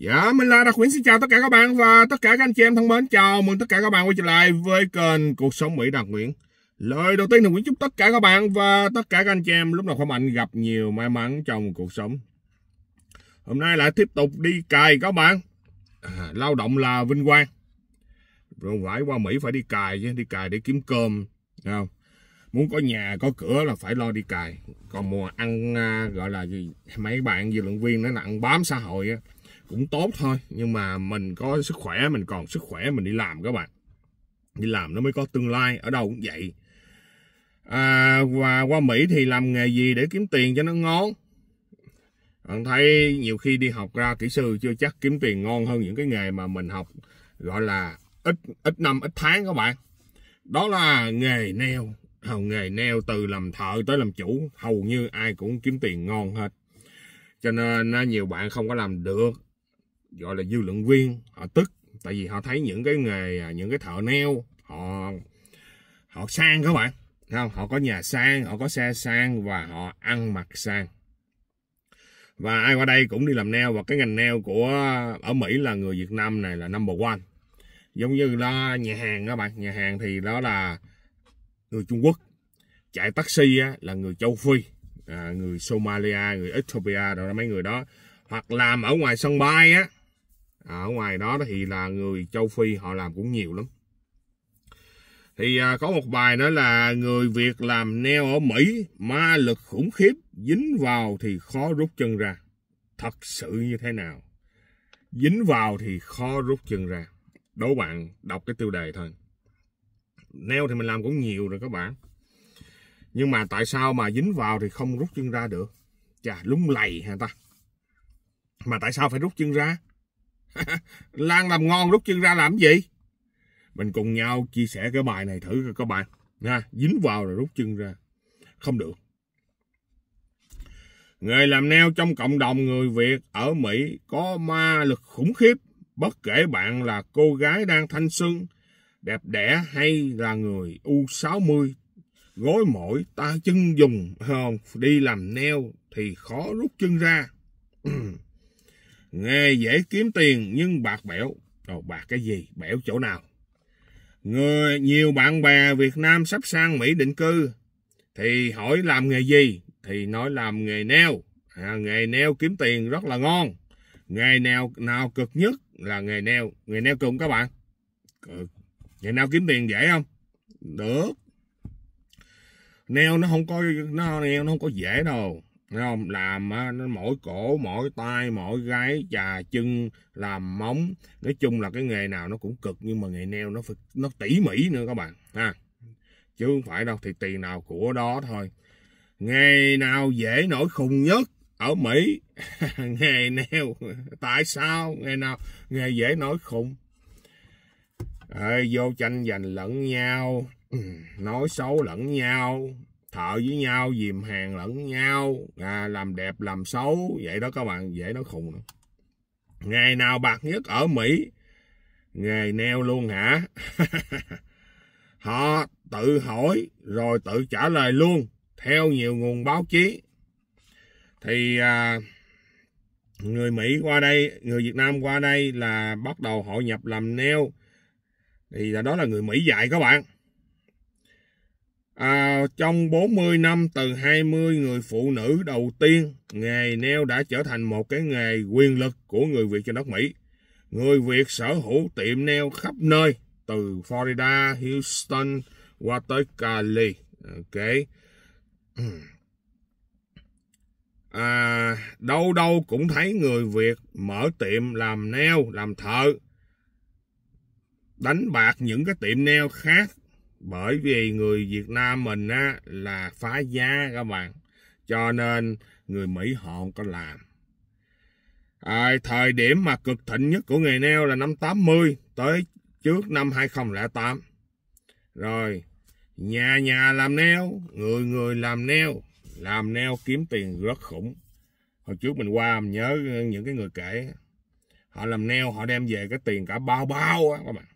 Dạ, mình là Đặc Quyển xin chào tất cả các bạn và tất cả các anh chị em thân mến. Chào mừng tất cả các bạn quay trở lại với kênh Cuộc Sống Mỹ Đặc Quyển. Lời đầu tiên là Quyển chúc tất cả các bạn và tất cả các anh chị em lúc nào khỏe mạnh gặp nhiều may mắn trong cuộc sống. Hôm nay lại tiếp tục đi cài các bạn. À, lao động là vinh quang. Rồi phải qua Mỹ phải đi cài chứ, đi cài để kiếm cơm. Không? Muốn có nhà, có cửa là phải lo đi cài Còn mùa ăn à, gọi là gì, mấy bạn dự luận viên nó là ăn bám xã hội á cũng tốt thôi nhưng mà mình có sức khỏe mình còn sức khỏe mình đi làm các bạn đi làm nó mới có tương lai ở đâu cũng vậy à, và qua Mỹ thì làm nghề gì để kiếm tiền cho nó ngon bạn thấy nhiều khi đi học ra kỹ sư chưa chắc kiếm tiền ngon hơn những cái nghề mà mình học gọi là ít ít năm ít tháng các bạn đó là nghề neo hầu à, nghề neo từ làm thợ tới làm chủ hầu như ai cũng kiếm tiền ngon hết cho nên nhiều bạn không có làm được gọi là dư luận viên họ tức tại vì họ thấy những cái nghề à, những cái thợ neo họ họ sang các bạn không họ có nhà sang họ có xe sang và họ ăn mặc sang và ai qua đây cũng đi làm neo và cái ngành neo của ở Mỹ là người Việt Nam này là number one giống như là nhà hàng các bạn nhà hàng thì đó là người Trung Quốc chạy taxi á, là người châu Phi à, người Somalia người Ethiopia rồi mấy người đó hoặc làm ở ngoài sân bay á ở ngoài đó thì là người châu Phi họ làm cũng nhiều lắm thì à, có một bài nữa là người Việt làm neo ở Mỹ ma lực khủng khiếp dính vào thì khó rút chân ra thật sự như thế nào dính vào thì khó rút chân ra đố bạn đọc cái tiêu đề thôi neo thì mình làm cũng nhiều rồi các bạn nhưng mà tại sao mà dính vào thì không rút chân ra được chà lúng lầy hả ta mà tại sao phải rút chân ra Lan làm ngon rút chân ra làm gì? Mình cùng nhau chia sẻ cái bài này thử các bạn. Nha, dính vào rồi rút chân ra. Không được. người làm neo trong cộng đồng người Việt ở Mỹ có ma lực khủng khiếp. Bất kể bạn là cô gái đang thanh xuân, đẹp đẽ hay là người U60 gối mỏi ta chân dùng không đi làm neo thì khó rút chân ra Nghề dễ kiếm tiền nhưng bạc bẽo. Đồ bạc cái gì? Bẽo chỗ nào? Người, nhiều bạn bè Việt Nam sắp sang Mỹ định cư thì hỏi làm nghề gì? Thì nói làm nghề neo. À, nghề neo kiếm tiền rất là ngon. Nghề nào nào cực nhất là nghề neo. Nghề neo cùng các bạn. Cực. Nghề neo kiếm tiền dễ không? Được. Neo nó không có nó neo nó không có dễ đâu Thấy không? Làm nó mỗi cổ, mỗi tay, mỗi gáy, chà chân, làm móng. Nói chung là cái nghề nào nó cũng cực nhưng mà nghề neo nó phải nó tỉ mỉ nữa các bạn ha. Chứ không phải đâu thì tiền nào của đó thôi. Nghề nào dễ nổi khùng nhất ở Mỹ nghề neo tại sao nghề nào nghề dễ nổi khùng à, vô tranh giành lẫn nhau nói xấu lẫn nhau thợ với nhau dìm hàng lẫn nhau à, làm đẹp làm xấu vậy đó các bạn dễ nó khùng nữa. nghề nào bạc nhất ở mỹ nghề neo luôn hả họ tự hỏi rồi tự trả lời luôn theo nhiều nguồn báo chí thì à, người mỹ qua đây người việt nam qua đây là bắt đầu hội nhập làm neo thì đó là người mỹ dạy các bạn À, trong 40 năm từ 20 người phụ nữ đầu tiên, nghề neo đã trở thành một cái nghề quyền lực của người Việt trên đất Mỹ. Người Việt sở hữu tiệm neo khắp nơi, từ Florida, Houston qua tới Cali. Ok. À, đâu đâu cũng thấy người Việt mở tiệm làm neo, làm thợ, đánh bạc những cái tiệm neo khác bởi vì người Việt Nam mình á là phá giá các bạn cho nên người Mỹ họ không có làm à, thời điểm mà cực thịnh nhất của nghề neo là năm 80 tới trước năm 2008 rồi nhà nhà làm neo người người làm neo làm neo kiếm tiền rất khủng hồi trước mình qua mình nhớ những cái người kể họ làm neo họ đem về cái tiền cả bao bao á các bạn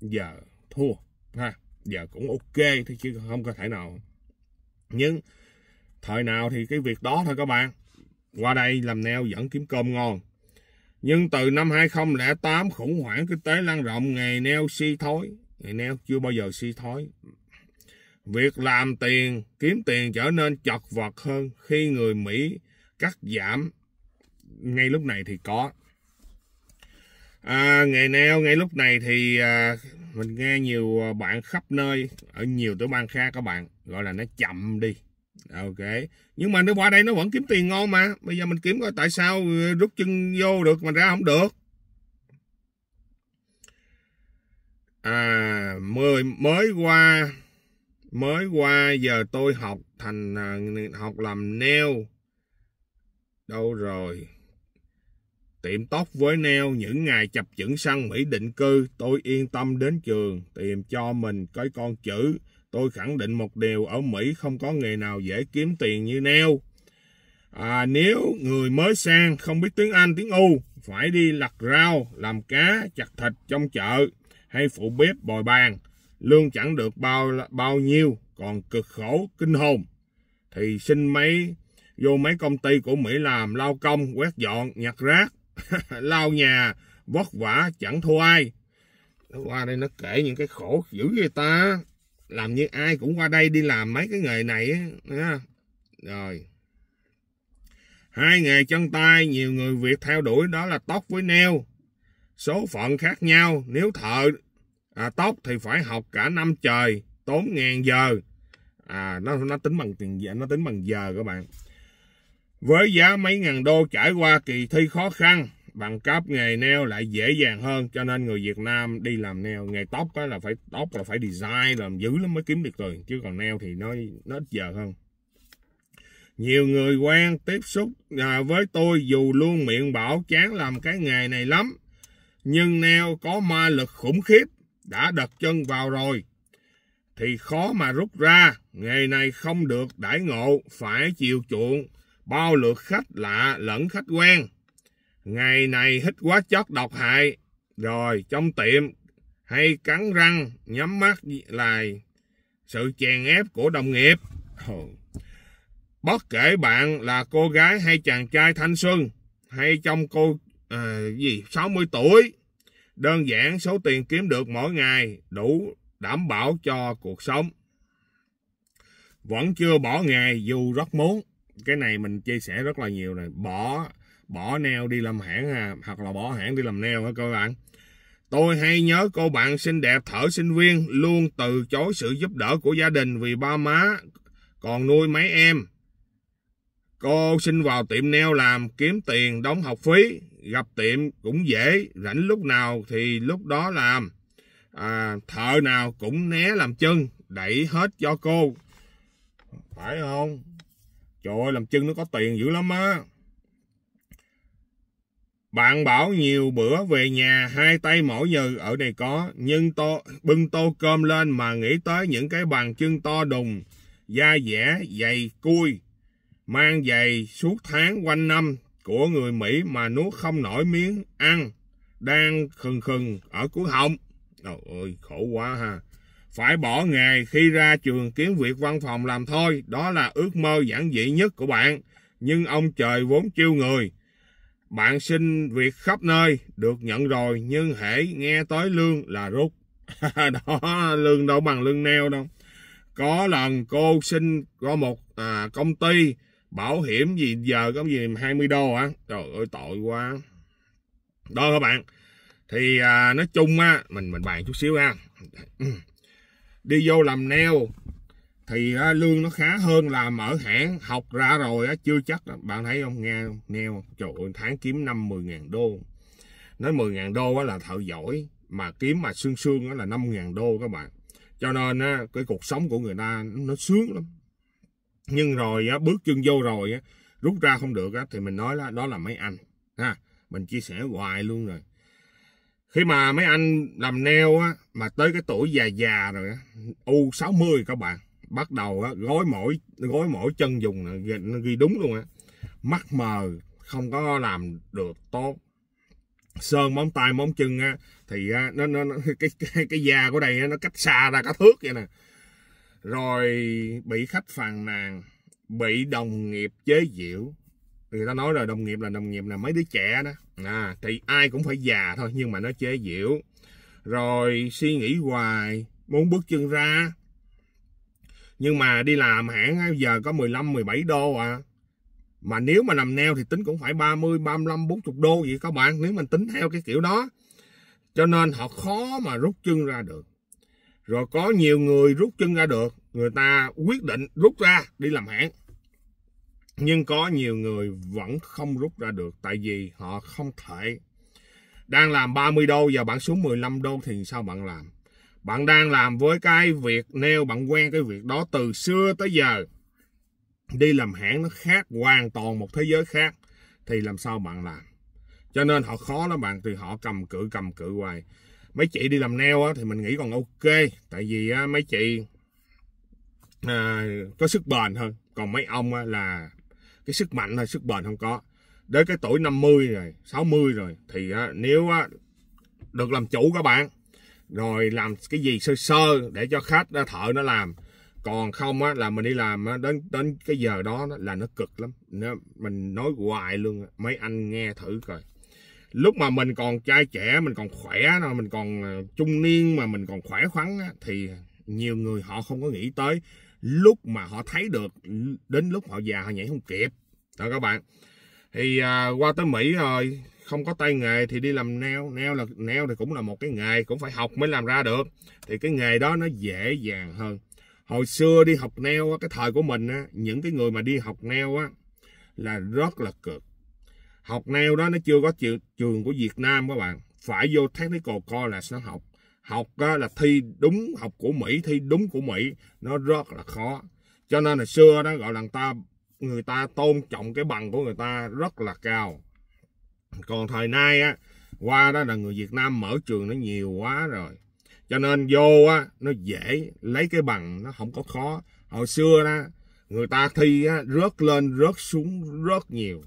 giờ thua ha giờ cũng ok thôi chứ không có thể nào nhưng thời nào thì cái việc đó thôi các bạn qua đây làm neo vẫn kiếm cơm ngon nhưng từ năm 2008 khủng hoảng kinh tế lan rộng ngày neo suy si thối ngày neo chưa bao giờ suy si thối việc làm tiền kiếm tiền trở nên chật vật hơn khi người Mỹ cắt giảm ngay lúc này thì có à, nghề neo ngay lúc này thì à, mình nghe nhiều ờ, bạn khắp nơi ở nhiều tiểu bang khác các bạn gọi là nó chậm đi ok nhưng mà nó qua đây nó vẫn kiếm tiền ngon mà bây giờ mình kiếm coi tại sao ờ, rút chân vô được mà ra không được à mười mới qua mới qua giờ tôi học thành ờ, học làm nail đâu rồi Tiệm tóc với neo những ngày chập chững sang Mỹ định cư, tôi yên tâm đến trường, tìm cho mình cái con chữ. Tôi khẳng định một điều, ở Mỹ không có nghề nào dễ kiếm tiền như neo. À, nếu người mới sang không biết tiếng Anh, tiếng U, phải đi lặt rau, làm cá, chặt thịt trong chợ hay phụ bếp bồi bàn, lương chẳng được bao bao nhiêu, còn cực khổ kinh hồn. Thì xin mấy vô mấy công ty của Mỹ làm lao công, quét dọn, nhặt rác, lao nhà vất vả chẳng thua ai nó qua đây nó kể những cái khổ dữ vậy ta làm như ai cũng qua đây đi làm mấy cái nghề này á rồi hai nghề chân tay nhiều người việt theo đuổi đó là tóc với neo số phận khác nhau nếu thợ à, tóc thì phải học cả năm trời tốn ngàn giờ à nó nó tính bằng tiền nó tính bằng giờ các bạn với giá mấy ngàn đô trải qua kỳ thi khó khăn, bằng cấp nghề neo lại dễ dàng hơn cho nên người Việt Nam đi làm neo nghề tóc là phải tóc là phải design làm dữ lắm mới kiếm được tiền chứ còn neo thì nó nó ít giờ hơn nhiều người quen tiếp xúc à, với tôi dù luôn miệng bảo chán làm cái nghề này lắm nhưng neo có ma lực khủng khiếp đã đặt chân vào rồi thì khó mà rút ra nghề này không được đãi ngộ phải chịu chuộng bao lượt khách lạ lẫn khách quen. Ngày này hít quá chót độc hại, rồi trong tiệm hay cắn răng nhắm mắt lại sự chèn ép của đồng nghiệp. Bất kể bạn là cô gái hay chàng trai thanh xuân, hay trong cô à, gì 60 tuổi, đơn giản số tiền kiếm được mỗi ngày đủ đảm bảo cho cuộc sống. Vẫn chưa bỏ nghề dù rất muốn cái này mình chia sẻ rất là nhiều này bỏ bỏ neo đi làm hãng à, hoặc là bỏ hãng đi làm neo hả các bạn tôi hay nhớ cô bạn xinh đẹp thở sinh viên luôn từ chối sự giúp đỡ của gia đình vì ba má còn nuôi mấy em cô xin vào tiệm neo làm kiếm tiền đóng học phí gặp tiệm cũng dễ rảnh lúc nào thì lúc đó làm à, thợ nào cũng né làm chân đẩy hết cho cô phải không Trời ơi, làm chân nó có tiền dữ lắm á. Bạn bảo nhiều bữa về nhà hai tay mỗi giờ ở đây có, nhưng tô bưng tô cơm lên mà nghĩ tới những cái bàn chân to đùng, da dẻ, dày cui, mang giày suốt tháng quanh năm của người Mỹ mà nuốt không nổi miếng ăn, đang khừng khừng ở cuối họng. Trời ơi, khổ quá ha phải bỏ nghề khi ra trường kiếm việc văn phòng làm thôi, đó là ước mơ giản dị nhất của bạn. Nhưng ông trời vốn chiêu người. Bạn xin việc khắp nơi, được nhận rồi, nhưng hễ nghe tới lương là rút. đó, lương đâu bằng lương neo đâu. Có lần cô xin có một à, công ty bảo hiểm gì giờ có gì 20 đô hả? Trời ơi tội quá. Đó các bạn. Thì à, nói chung á, mình mình bàn chút xíu ha đi vô làm neo thì lương nó khá hơn là mở hãng học ra rồi á chưa chắc đó. bạn thấy không nghe neo trời ơi tháng kiếm năm mười ngàn đô nói mười ngàn đô á là thợ giỏi mà kiếm mà xương xương á là năm ngàn đô các bạn cho nên á cái cuộc sống của người ta nó sướng lắm nhưng rồi á bước chân vô rồi á rút ra không được á thì mình nói là đó là mấy anh ha mình chia sẻ hoài luôn rồi khi mà mấy anh làm neo á mà tới cái tuổi già già rồi á u 60 các bạn bắt đầu á, gói mỗi gói mỗi chân dùng nó ghi đúng luôn á mắt mờ không có làm được tốt sơn móng tay móng chân á thì á, nó, nó, nó cái, cái cái da của đây á, nó cách xa ra cả thước vậy nè rồi bị khách phàn nàn bị đồng nghiệp chế giễu người ta nói rồi đồng nghiệp là đồng nghiệp là mấy đứa trẻ đó à, thì ai cũng phải già thôi nhưng mà nó chế giễu rồi suy nghĩ hoài muốn bước chân ra nhưng mà đi làm hãng giờ có 15 17 đô à mà nếu mà làm neo thì tính cũng phải 30 35 40 đô vậy các bạn nếu mình tính theo cái kiểu đó cho nên họ khó mà rút chân ra được rồi có nhiều người rút chân ra được người ta quyết định rút ra đi làm hãng nhưng có nhiều người vẫn không rút ra được tại vì họ không thể đang làm 30 đô giờ bạn xuống 15 đô thì sao bạn làm bạn đang làm với cái việc neo bạn quen cái việc đó từ xưa tới giờ đi làm hãng nó khác hoàn toàn một thế giới khác thì làm sao bạn làm cho nên họ khó lắm bạn thì họ cầm cự cầm cự hoài mấy chị đi làm neo á, thì mình nghĩ còn ok tại vì á, mấy chị à, có sức bền hơn còn mấy ông á, là cái sức mạnh hay sức bền không có đến cái tuổi 50 rồi 60 rồi thì nếu được làm chủ các bạn rồi làm cái gì sơ sơ để cho khách thợ nó làm còn không á là mình đi làm á, đến đến cái giờ đó là nó cực lắm nó, mình nói hoài luôn mấy anh nghe thử coi lúc mà mình còn trai trẻ mình còn khỏe mình còn ờ, trung niên mà mình còn khỏe khoắn á, thì nhiều người họ không có nghĩ tới lúc mà họ thấy được đến lúc họ già họ nhảy không kịp đó các bạn thì à, qua tới mỹ rồi không có tay nghề thì đi làm neo neo là neo thì cũng là một cái nghề cũng phải học mới làm ra được thì cái nghề đó nó dễ dàng hơn hồi xưa đi học neo cái thời của mình á những cái người mà đi học neo á là rất là cực học neo đó nó chưa có trường, của việt nam các bạn phải vô technical college nó học học là thi đúng học của Mỹ thi đúng của Mỹ nó rất là khó cho nên là xưa đó gọi là người ta người ta tôn trọng cái bằng của người ta rất là cao còn thời nay á qua đó là người Việt Nam mở trường nó nhiều quá rồi cho nên vô á nó dễ lấy cái bằng nó không có khó hồi xưa đó người ta thi á, rớt lên rớt xuống rất nhiều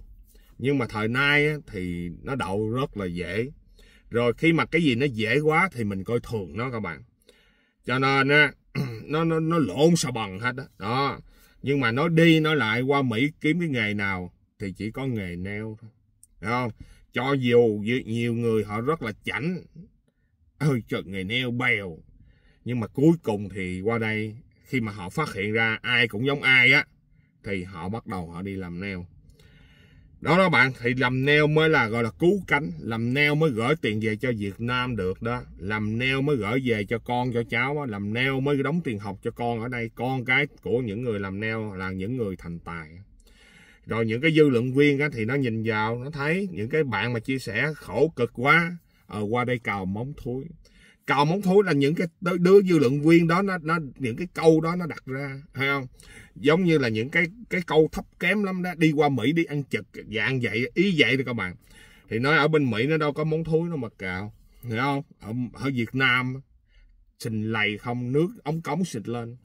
nhưng mà thời nay á, thì nó đậu rất là dễ rồi khi mà cái gì nó dễ quá thì mình coi thường nó các bạn cho nên á nó nó nó lộn xà bằng hết đó. đó nhưng mà nó đi nó lại qua mỹ kiếm cái nghề nào thì chỉ có nghề neo thôi Đấy không cho dù nhiều người họ rất là chảnh ơi trời nghề neo bèo nhưng mà cuối cùng thì qua đây khi mà họ phát hiện ra ai cũng giống ai á thì họ bắt đầu họ đi làm neo đó đó bạn thì làm neo mới là gọi là cứu cánh làm neo mới gửi tiền về cho Việt Nam được đó làm neo mới gửi về cho con cho cháu đó. làm neo mới đóng tiền học cho con ở đây con cái của những người làm neo là những người thành tài rồi những cái dư luận viên á, thì nó nhìn vào nó thấy những cái bạn mà chia sẻ khổ cực quá ờ, qua đây cào móng thúi còn muốn thối là những cái đứa dư luận viên đó nó nó những cái câu đó nó đặt ra hay không giống như là những cái cái câu thấp kém lắm đó đi qua mỹ đi ăn chực dạng vậy ý vậy thì các bạn thì nói ở bên mỹ nó đâu có món thối nó mà cào hiểu không ở, ở việt nam xình lầy không nước ống cống xịt lên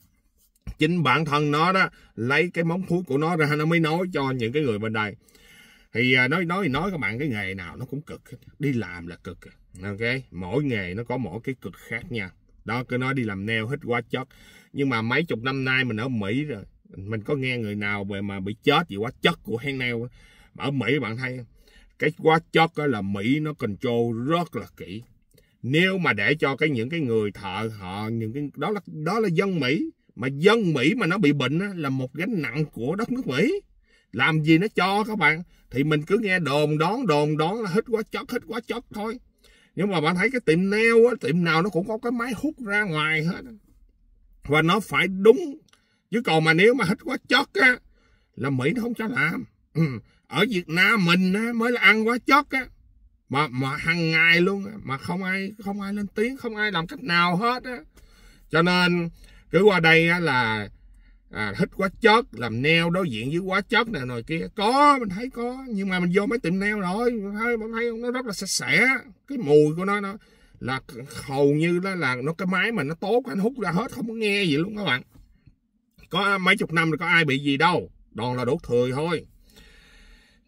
chính bản thân nó đó lấy cái móng thối của nó ra nó mới nói cho những cái người bên đây thì à, nói nói nói các bạn cái nghề nào nó cũng cực đi làm là cực ok mỗi nghề nó có mỗi cái cực khác nha đó cứ nói đi làm neo hết quá chất nhưng mà mấy chục năm nay mình ở mỹ rồi mình có nghe người nào về mà bị chết vì quá chất của hang neo mà ở mỹ bạn thấy cái quá chất đó là mỹ nó control rất là kỹ nếu mà để cho cái những cái người thợ họ những cái đó là đó là dân mỹ mà dân mỹ mà nó bị bệnh đó, là một gánh nặng của đất nước mỹ làm gì nó cho các bạn thì mình cứ nghe đồn đón đồn đón là hết quá chót hết quá chót thôi nhưng mà bạn thấy cái tiệm neo á tiệm nào nó cũng có cái máy hút ra ngoài hết và nó phải đúng chứ còn mà nếu mà hết quá chót á là mỹ nó không cho làm ừ. ở việt nam mình á, mới là ăn quá chót á mà mà hàng ngày luôn á, mà không ai không ai lên tiếng không ai làm cách nào hết á cho nên cứ qua đây á, là à, hít quá chất làm neo đối diện với quá chất nè nồi kia có mình thấy có nhưng mà mình vô mấy tiệm neo rồi mình thấy mình thấy nó rất là sạch sẽ cái mùi của nó nó là hầu như là, là nó cái máy mà nó tốt anh hút ra hết không có nghe gì luôn các bạn có mấy chục năm rồi có ai bị gì đâu đòn là đốt thừa thôi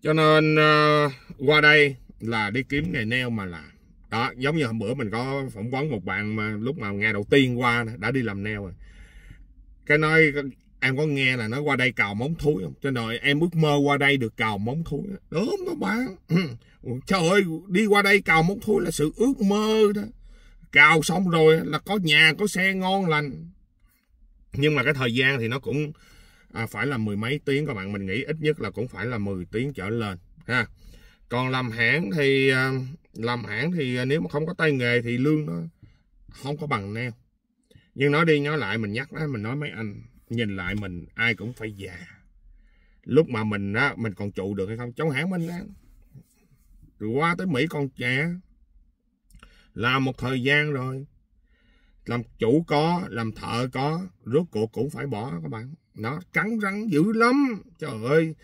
cho nên uh, qua đây là đi kiếm nghề neo mà làm đó giống như hôm bữa mình có phỏng vấn một bạn mà lúc mà ngày đầu tiên qua đã đi làm neo rồi cái nói em có nghe là nó qua đây cào móng thúi không cho nên em ước mơ qua đây được cào móng thúi đúng đó bạn trời ơi đi qua đây cào móng thúi là sự ước mơ đó cào xong rồi là có nhà có xe ngon lành nhưng mà cái thời gian thì nó cũng à, phải là mười mấy tiếng các bạn mình nghĩ ít nhất là cũng phải là 10 tiếng trở lên ha còn làm hãng thì à, làm hãng thì à, nếu mà không có tay nghề thì lương nó không có bằng neo nhưng nói đi nói lại mình nhắc đó mình nói mấy anh nhìn lại mình ai cũng phải già lúc mà mình á mình còn trụ được hay không cháu hãng mình á rồi qua tới mỹ còn trẻ làm một thời gian rồi làm chủ có làm thợ có rốt cuộc cũng phải bỏ các bạn nó cắn rắn dữ lắm trời ơi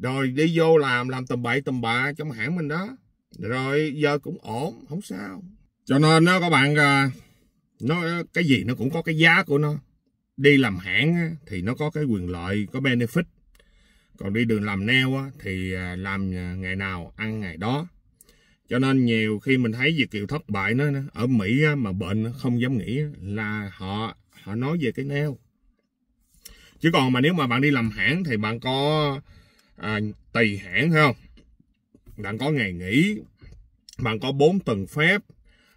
rồi đi vô làm làm tầm bậy tầm bạ trong hãng mình đó rồi giờ cũng ổn không sao cho nên nó các bạn à, nó cái gì nó cũng có cái giá của nó đi làm hãng á, thì nó có cái quyền lợi có benefit còn đi đường làm neo á, thì à, làm à, ngày nào ăn ngày đó cho nên nhiều khi mình thấy việt kiều thất bại nó ở mỹ á, mà bệnh không dám nghĩ là họ họ nói về cái neo chứ còn mà nếu mà bạn đi làm hãng thì bạn có à, tùy hãng không bạn có ngày nghỉ bạn có bốn tuần phép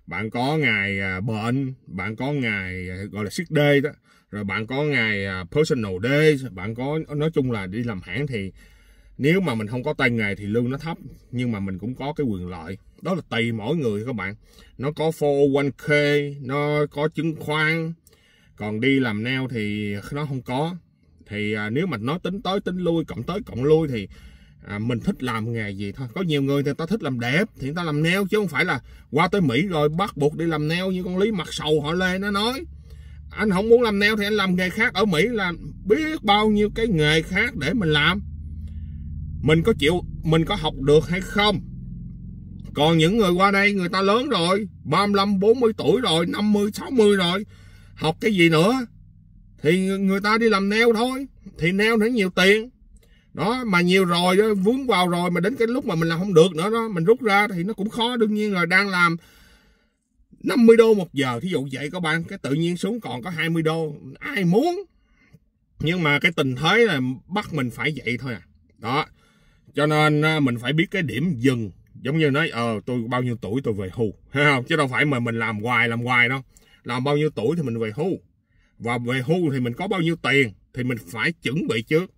bạn có ngày à, bệnh bạn có ngày gọi là sick day đó rồi bạn có ngày à, personal day bạn có nói chung là đi làm hãng thì nếu mà mình không có tay nghề thì lương nó thấp nhưng mà mình cũng có cái quyền lợi đó là tùy mỗi người các bạn nó có 401k nó có chứng khoán còn đi làm neo thì nó không có thì à, nếu mà nó tính tới tính lui cộng tới cộng lui thì à, mình thích làm nghề gì thôi có nhiều người thì ta thích làm đẹp thì người ta làm neo chứ không phải là qua tới mỹ rồi bắt buộc đi làm neo như con lý mặt sầu họ lê nó nói anh không muốn làm neo thì anh làm nghề khác ở mỹ là biết bao nhiêu cái nghề khác để mình làm mình có chịu mình có học được hay không còn những người qua đây người ta lớn rồi 35 40 tuổi rồi 50 60 rồi học cái gì nữa thì người ta đi làm neo thôi thì neo nó nhiều tiền đó mà nhiều rồi vướng vào rồi mà đến cái lúc mà mình làm không được nữa đó mình rút ra thì nó cũng khó đương nhiên rồi đang làm 50 đô một giờ thí dụ vậy các bạn cái tự nhiên xuống còn có 20 đô ai muốn nhưng mà cái tình thế là bắt mình phải vậy thôi à đó cho nên à, mình phải biết cái điểm dừng giống như nói ờ tôi bao nhiêu tuổi tôi về hưu hay không chứ đâu phải mà mình làm hoài làm hoài đâu làm bao nhiêu tuổi thì mình về hưu và về hưu thì mình có bao nhiêu tiền thì mình phải chuẩn bị trước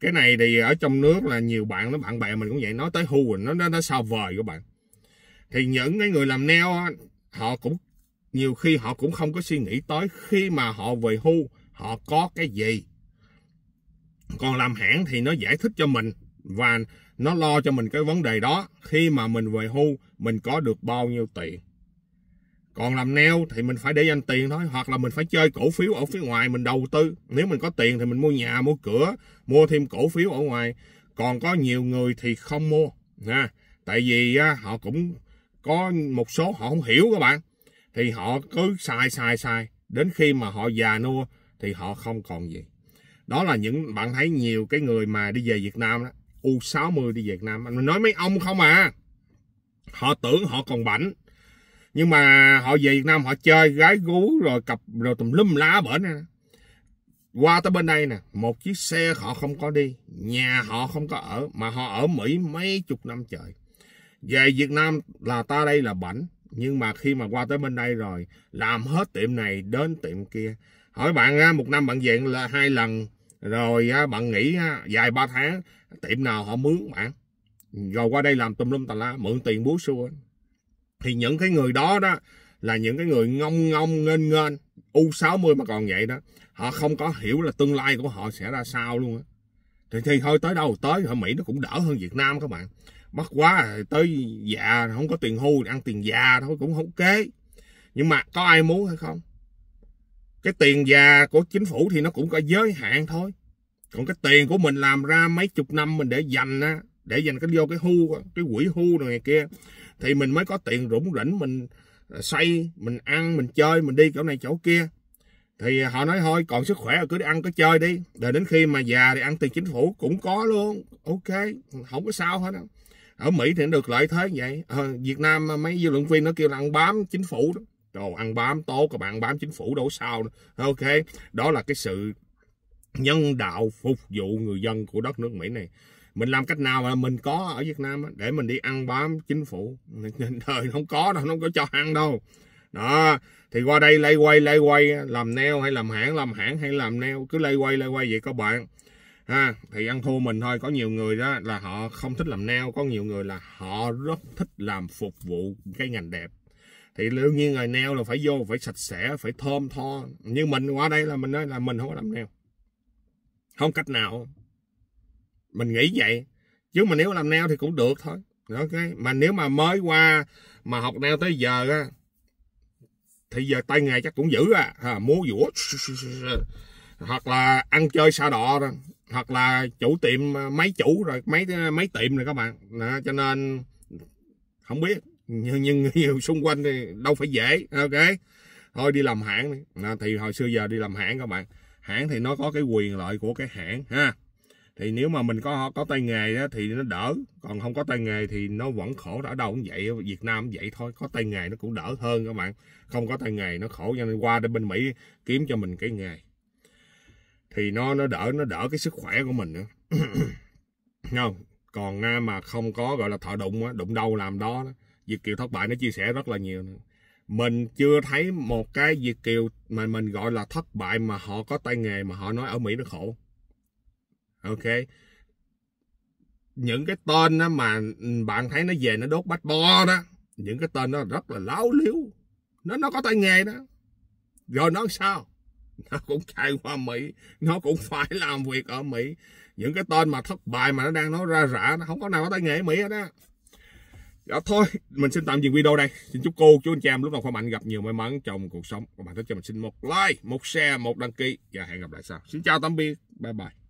cái này thì ở trong nước là nhiều bạn nó bạn bè mình cũng vậy nói tới hưu rồi nó nó, nó sao vời các bạn thì những cái người làm neo họ cũng nhiều khi họ cũng không có suy nghĩ tới khi mà họ về hưu họ có cái gì còn làm hãng thì nó giải thích cho mình và nó lo cho mình cái vấn đề đó khi mà mình về hưu mình có được bao nhiêu tiền còn làm neo thì mình phải để dành tiền thôi hoặc là mình phải chơi cổ phiếu ở phía ngoài mình đầu tư nếu mình có tiền thì mình mua nhà mua cửa mua thêm cổ phiếu ở ngoài còn có nhiều người thì không mua ha tại vì họ cũng có một số họ không hiểu các bạn thì họ cứ sai sai sai đến khi mà họ già nua thì họ không còn gì đó là những bạn thấy nhiều cái người mà đi về Việt Nam đó U60 đi Việt Nam anh nói mấy ông không à họ tưởng họ còn bảnh nhưng mà họ về Việt Nam họ chơi gái gú rồi cặp rồi tùm lum lá bển nè qua tới bên đây nè một chiếc xe họ không có đi nhà họ không có ở mà họ ở Mỹ mấy chục năm trời về Việt Nam là ta đây là bảnh nhưng mà khi mà qua tới bên đây rồi làm hết tiệm này đến tiệm kia hỏi bạn một năm bạn diện là hai lần rồi bạn nghỉ dài ba tháng tiệm nào họ mướn bạn rồi qua đây làm tùm lum tà la mượn tiền búa xua thì những cái người đó đó là những cái người ngông ngông nghênh nghênh u 60 mà còn vậy đó họ không có hiểu là tương lai của họ sẽ ra sao luôn á thì, thì thôi tới đâu tới ở mỹ nó cũng đỡ hơn việt nam các bạn bắt quá tới già không có tiền hưu ăn tiền già thôi cũng không kế nhưng mà có ai muốn hay không cái tiền già của chính phủ thì nó cũng có giới hạn thôi còn cái tiền của mình làm ra mấy chục năm mình để dành á để dành cái vô cái hưu cái quỹ hưu này kia thì mình mới có tiền rủng rỉnh mình xây mình ăn mình chơi mình đi chỗ này chỗ kia thì họ nói thôi còn sức khỏe cứ đi ăn cứ chơi đi rồi đến khi mà già thì ăn tiền chính phủ cũng có luôn ok không có sao hết đâu ở mỹ thì nó được lợi thế vậy à, việt nam ờ, mấy dư luận viên nó kêu là ăn bám chính phủ đó đồ ăn bám tốt các bạn ăn bám chính phủ đâu sao đó. ok đó là cái sự nhân đạo phục vụ người dân của đất nước mỹ này mình làm cách nào mà mình có ở Việt Nam để mình đi ăn bám chính phủ trời không có đâu không có cho ăn đâu đó thì qua đây lay quay lay quay làm neo hay làm hãng làm hãng hay làm neo cứ lay quay lay quay vậy các bạn ha thì ăn thua mình thôi có nhiều người đó là họ không thích làm neo có nhiều người là họ rất thích làm phục vụ cái ngành đẹp thì đương nhiên người neo là phải vô phải sạch sẽ phải thơm tho như mình qua đây là mình nói là mình không có làm neo không cách nào mình nghĩ vậy chứ mà nếu làm neo thì cũng được thôi ok mà nếu mà mới qua mà học neo tới giờ á thì giờ tay nghề chắc cũng dữ à, ha múa dũa hoặc là ăn chơi xa đọ đó hoặc là chủ tiệm à, mấy chủ rồi mấy mấy tiệm rồi các bạn đó, cho nên không biết nhưng, nhưng xung quanh thì đâu phải dễ ok thôi đi làm hãng đó, thì hồi xưa giờ đi làm hãng các bạn hãng thì nó có cái quyền lợi của cái hãng ha thì nếu mà mình có có tay nghề đó, thì nó đỡ còn không có tay nghề thì nó vẫn khổ ở đâu cũng vậy Việt Nam cũng vậy thôi có tay nghề nó cũng đỡ hơn các bạn không có tay nghề nó khổ cho nên qua đến bên Mỹ kiếm cho mình cái nghề thì nó nó đỡ nó đỡ cái sức khỏe của mình nữa không còn mà không có gọi là thợ đụng á đụng đâu làm đó, đó. việt kiều thất bại nó chia sẻ rất là nhiều mình chưa thấy một cái việt kiều mà mình gọi là thất bại mà họ có tay nghề mà họ nói ở mỹ nó khổ ok những cái tên đó mà bạn thấy nó về nó đốt bách bo đó những cái tên nó rất là láo liếu nó nó có tay nghề đó rồi nó sao nó cũng chạy qua Mỹ nó cũng phải làm việc ở Mỹ những cái tên mà thất bại mà nó đang nói ra rã nó không có nào có tay nghề ở Mỹ hết á đó dạ, thôi mình xin tạm dừng video đây xin chúc cô chú anh chị em lúc nào khỏe mạnh gặp nhiều may mắn trong cuộc sống các bạn thích cho mình xin một like một share một đăng ký và hẹn gặp lại sau xin chào tạm biệt bye bye